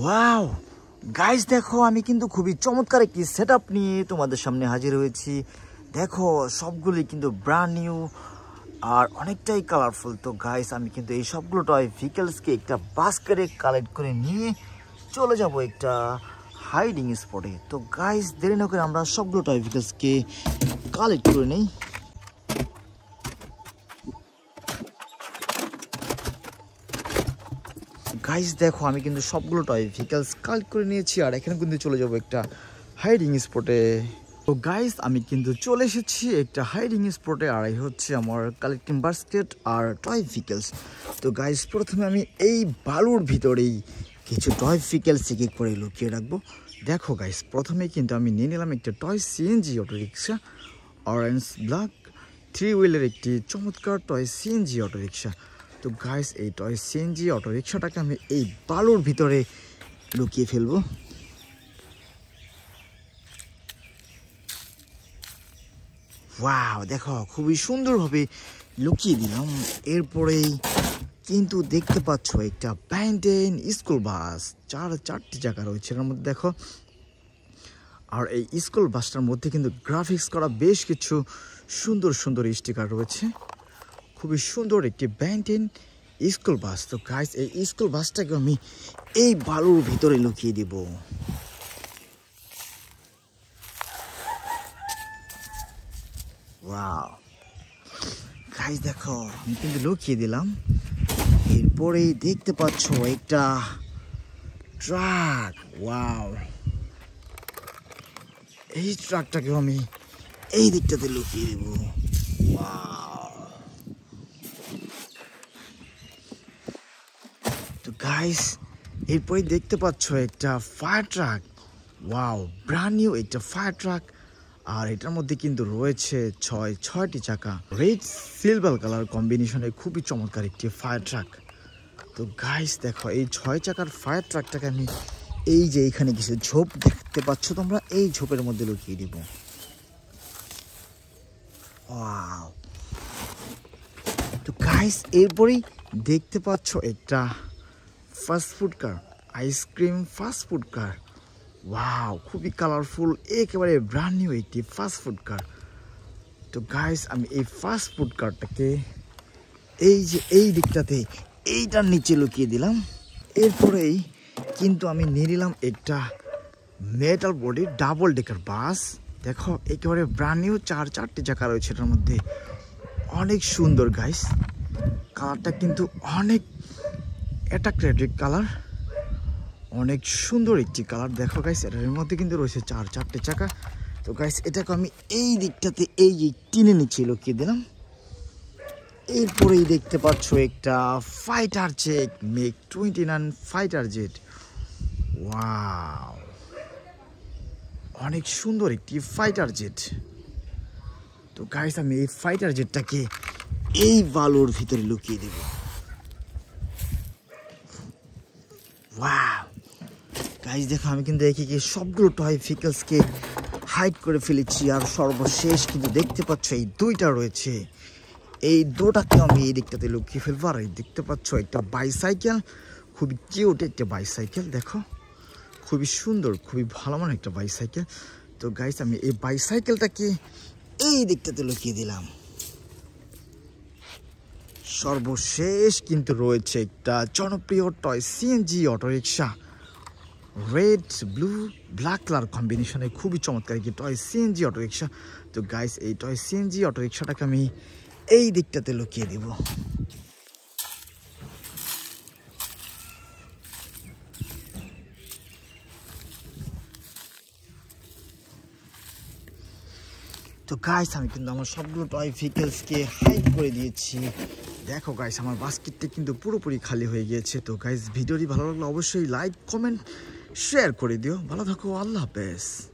wow guys দেখো আমি কিন্তু খুবই চমৎকার একটি সেট নিয়ে তোমাদের সামনে হাজির হয়েছি দেখো সবগুলি কিন্তু ব্র্যান্ড নিউ আর অনেকটাই কালারফুল তো গাইস আমি কিন্তু এই সবগুলো টয় ভেহিকলসকে একটা বাস্কেটে কালেক্ট করে নিয়ে চলে যাব একটা হাইডিং স্পটে তো গাইস দেরি না করে আমরা সবগুলো টয় ভেহিকলসকে কালেক্ট করে নিই গাইজ দেখো আমি কিন্তু সবগুলো টয় ভেহিকালস কালেক্ট করে নিয়েছি আর এখানে কিন্তু চলে যাবো একটা হাইডিং স্পটে তো গাইজ আমি কিন্তু চলে এসেছি একটা হাইডিং স্পটে আর এই হচ্ছে আমার কালেক্টিং বাস্কেট আর টয় ভেহিকেলস তো গাইজ প্রথমে আমি এই বালুর ভিতরেই কিছু টয় ভেহিকালস এক করে লুকিয়ে রাখবো দেখো গাইজ প্রথমে কিন্তু আমি নিয়ে নিলাম একটা toy CNG auto rickshaw orange black three হুইলের একটি চমৎকার টয় সিএনজি অটো রিক্সা তো গাইস এই টয় সিএনজি অটোরিক্সাটাকে আমি এই বালুর ভিতরে লুকিয়ে ফেলবো ওয়াও দেখো খুবই সুন্দরভাবে লুকিয়ে দিলাম এরপরেই কিন্তু দেখতে পাচ্ছ একটা ব্যান্ডেন স্কুল বাস চার চারটি জায়গা রয়েছে এর মধ্যে দেখো আর এই স্কুল বাসটার মধ্যে কিন্তু গ্রাফিক্স করা বেশ কিছু সুন্দর সুন্দর স্টিকার রয়েছে খুবই সুন্দর একটি ব্যান্টেন স্কুল বাস তো গাইস এই স্কুল বাসটাকে আমি এই বালুর ভিতরে লুকিয়ে দিব গাইস দেখো আমি কিন্তু লুকিয়ে দিলাম এরপরেই দেখতে পাচ্ছ একটা ট্রাক ওয়াও এই ট্রাকটাকে আমি এই দিকটাতে লুকিয়ে দেবো ওয়া গাইস এরপরে দেখতে পাচ্ছ একটা fire truck wow brand new একটা ফায়ার ট্রাক আর এটার মধ্যে কিন্তু রয়েছে ছয় ছয়টি চাকা রেড সিলভার কালার কম্বিনেশনে খুবই চমৎকার একটি ফায়ার ট্রাক তো গাইস দেখো এই ছয় চাকার ফায়ার ট্রাকটাকে আমি এই যে এইখানে কিছু ঝোপ দেখতে পাচ্ছ তোমরা এই ঝোপের মধ্যে লুকিয়ে দিব তো গাইস এরপরেই দেখতে পাচ্ছ একটা fast food car ice cream fast food car wow খুবই কালারফুল একেবারে ব্রান্ড নিউ একটি ফাস্ট ফুড কার তো গাইস আমি এই ফাস্ট ফুড কারটাকে এই যে এই দিকটাতে এইটার নিচে লুকিয়ে দিলাম এরপরেই কিন্তু আমি নিয়ে নিলাম একটা metal body double decker bus দেখো একেবারে ব্রান্ড নিউ চার চারটে চাকা রয়েছে এটার মধ্যে অনেক সুন্দর গাইস কালারটা কিন্তু অনেক এটা ক্রেডিট কালার অনেক সুন্দর একটি কালার দেখো গাইস এটার মধ্যে কিন্তু রয়েছে চার চারটে চাকা তো গাইস এটাকে আমি এই দিকটাতে এই যে টিনে নিচ্ছি লুকিয়ে দিলাম এরপরেই দেখতে পাচ্ছ একটা fighter jet MiG twenty nine fighter jet অনেক সুন্দর একটি ফাইটার জেট তো গাইস আমি এই ফাইটার জেটটাকে এই বালুর ভিতরে লুকিয়ে দেবো গাইজ দেখো আমি কিন্তু দেখি কি সবগুলো টয় ফিকেলসকে হাইড করে ফেলেছি আর সর্বশেষ কিন্তু দেখতে পাচ্ছ এই দুইটা রয়েছে এই দুটাকে আমি এই দিকটাতে লুকিয়ে ফেলবো আর এই দেখতে পাচ্ছ একটা বাইসাইকেল খুবই কিউট একটা বাইসাইকেল দেখো খুবই সুন্দর খুবই ভালো মানের একটা বাইসাইকেল তো গাইজ আমি এই বাইসাইকেলটাকে এই দিকটাতে লুকিয়ে দিলাম সর্বশেষ কিন্তু রয়েছে একটা জনপ্রিয় toy CNG autorickshaw red blue black colour কম্বিনেশনে খুবই চমৎকার একটি টয় সিএনজি অটোরিকশা তো গাইস এই টয় সিএনজি অটোরিকশাটাকে আমি এই দিকটাতে লুকিয়ে দেব তো গাইস আমি কিন্তু আমার সবগুলো টয় ভেহিকেলসকে হাইড করে দিয়েছি দেখো গাইস আমার বাস্কেটটি কিন্তু পুরোপুরি খালি হয়ে গিয়েছে তো গাইস ভিডিওটি ভালো লাগলে অবশ্যই লাইক কমেন্ট শেয়ার করে দিও ভালো থাকো আল্লাহ হাফেজ